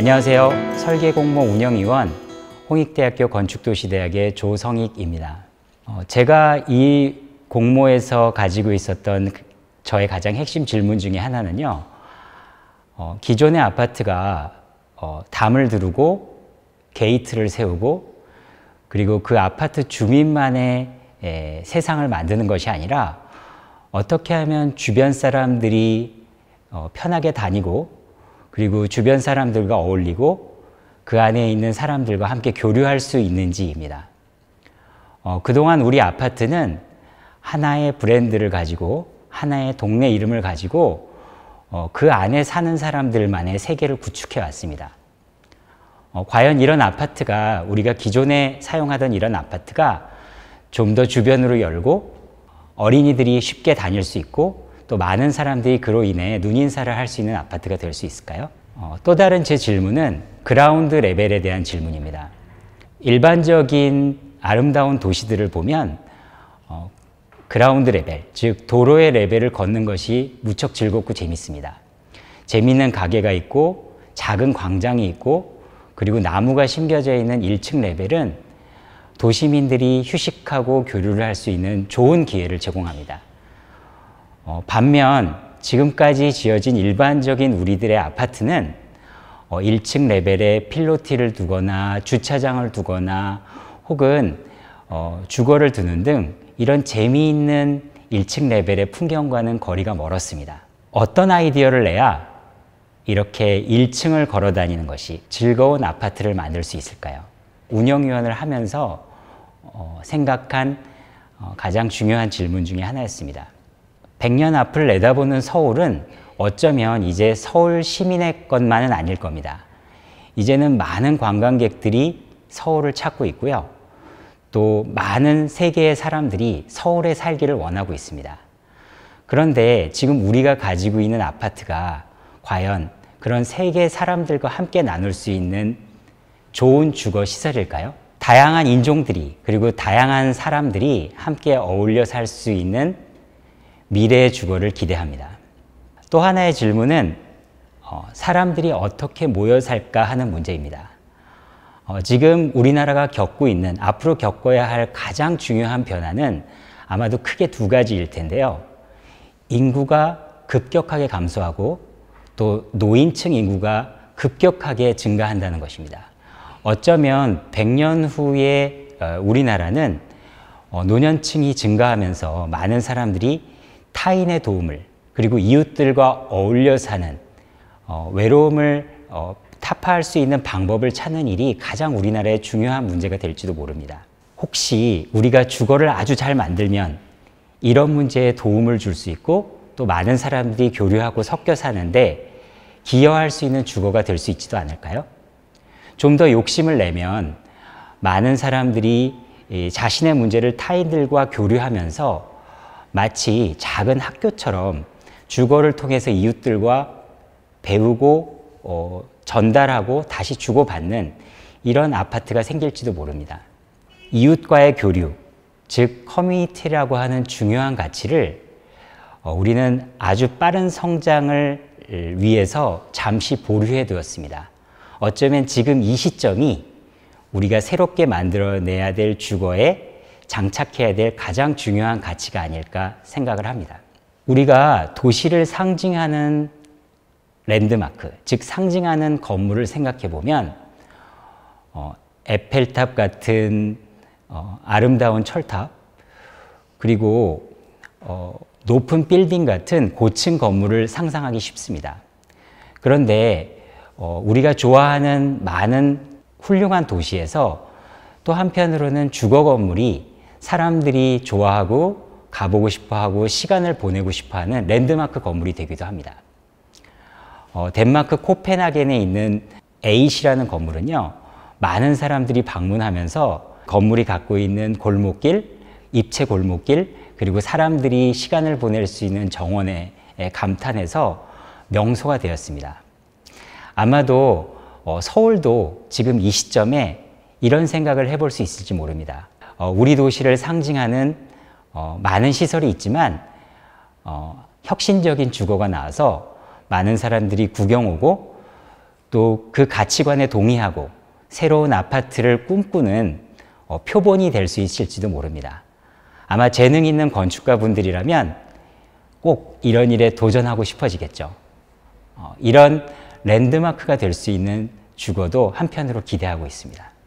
안녕하세요. 설계공모 운영위원 홍익대학교 건축도시대학의 조성익입니다. 어, 제가 이 공모에서 가지고 있었던 그 저의 가장 핵심 질문 중에 하나는요. 어, 기존의 아파트가 어, 담을 두르고 게이트를 세우고 그리고 그 아파트 주민만의 예, 세상을 만드는 것이 아니라 어떻게 하면 주변 사람들이 편하게 다니고 그리고 주변 사람들과 어울리고 그 안에 있는 사람들과 함께 교류할 수 있는지입니다. 어, 그동안 우리 아파트는 하나의 브랜드를 가지고 하나의 동네 이름을 가지고 어, 그 안에 사는 사람들만의 세계를 구축해 왔습니다. 어, 과연 이런 아파트가 우리가 기존에 사용하던 이런 아파트가 좀 더 주변으로 열고 어린이들이 쉽게 다닐 수 있고 또 많은 사람들이 그로 인해 눈인사를 할 수 있는 아파트가 될 수 있을까요? 어, 또 다른 제 질문은 그라운드 레벨에 대한 질문입니다. 일반적인 아름다운 도시들을 보면 어, 그라운드 레벨, 즉 도로의 레벨을 걷는 것이 무척 즐겁고 재밌습니다. 재미있는 가게가 있고 작은 광장이 있고 그리고 나무가 심겨져 있는 1층 레벨은 도시민들이 휴식하고 교류를 할 수 있는 좋은 기회를 제공합니다. 어, 반면 지금까지 지어진 일반적인 우리들의 아파트는 어, 1층 레벨에 필로티를 두거나 주차장을 두거나 혹은 어, 주거를 두는 등 이런 재미있는 1층 레벨의 풍경과는 거리가 멀었습니다. 어떤 아이디어를 내야 이렇게 1층을 걸어 다니는 것이 즐거운 아파트를 만들 수 있을까요? 운영위원을 하면서 어, 생각한 어, 가장 중요한 질문 중에 하나였습니다. 100년 앞을 내다보는 서울은 어쩌면 이제 서울 시민의 것만은 아닐 겁니다. 이제는 많은 관광객들이 서울을 찾고 있고요. 또 많은 세계의 사람들이 서울에 살기를 원하고 있습니다. 그런데 지금 우리가 가지고 있는 아파트가 과연 그런 세계 사람들과 함께 나눌 수 있는 좋은 주거 시설일까요? 다양한 인종들이 그리고 다양한 사람들이 함께 어울려 살 수 있는 미래의 주거를 기대합니다. 또 하나의 질문은 어, 사람들이 어떻게 모여 살까 하는 문제입니다. 어, 지금 우리나라가 겪고 있는 앞으로 겪어야 할 가장 중요한 변화는 아마도 크게 두 가지일 텐데요. 인구가 급격하게 감소하고 또 노인층 인구가 급격하게 증가한다는 것입니다. 어쩌면 100년 후에 어, 우리나라는 어, 노년층이 증가하면서 많은 사람들이 타인의 도움을 그리고 이웃들과 어울려 사는 어, 외로움을 어, 타파할 수 있는 방법을 찾는 일이 가장 우리나라의 중요한 문제가 될지도 모릅니다. 혹시 우리가 주거를 아주 잘 만들면 이런 문제에 도움을 줄 수 있고 또 많은 사람들이 교류하고 섞여 사는데 기여할 수 있는 주거가 될 수 있지도 않을까요? 좀 더 욕심을 내면 많은 사람들이 자신의 문제를 타인들과 교류하면서 마치 작은 학교처럼 주거를 통해서 이웃들과 배우고 어, 전달하고 다시 주고받는 이런 아파트가 생길지도 모릅니다. 이웃과의 교류, 즉 커뮤니티라고 하는 중요한 가치를 어, 우리는 아주 빠른 성장을 위해서 잠시 보류해 두었습니다. 어쩌면 지금 이 시점이 우리가 새롭게 만들어내야 될 주거의 장착해야 될 가장 중요한 가치가 아닐까 생각을 합니다. 우리가 도시를 상징하는 랜드마크, 즉 상징하는 건물을 생각해 보면 어, 에펠탑 같은 어, 아름다운 철탑, 그리고 어, 높은 빌딩 같은 고층 건물을 상상하기 쉽습니다. 그런데 어, 우리가 좋아하는 많은 훌륭한 도시에서 또 한편으로는 주거 건물이 사람들이 좋아하고 가보고 싶어 하고 시간을 보내고 싶어 하는 랜드마크 건물이 되기도 합니다. 어, 덴마크 코펜하겐에 있는 에이시라는 건물은요, 많은 사람들이 방문하면서 건물이 갖고 있는 골목길, 입체 골목길, 그리고 사람들이 시간을 보낼 수 있는 정원에 감탄해서 명소가 되었습니다. 아마도 어, 서울도 지금 이 시점에 이런 생각을 해볼 수 있을지 모릅니다. 어, 우리 도시를 상징하는 어, 많은 시설이 있지만 어, 혁신적인 주거가 나와서 많은 사람들이 구경 오고 또 그 가치관에 동의하고 새로운 아파트를 꿈꾸는 표본이 될 수 있을지도 모릅니다. 아마 재능 있는 건축가 분들이라면 꼭 이런 일에 도전하고 싶어지겠죠. 이런 랜드마크가 될 수 있는 주거도 한편으로 기대하고 있습니다.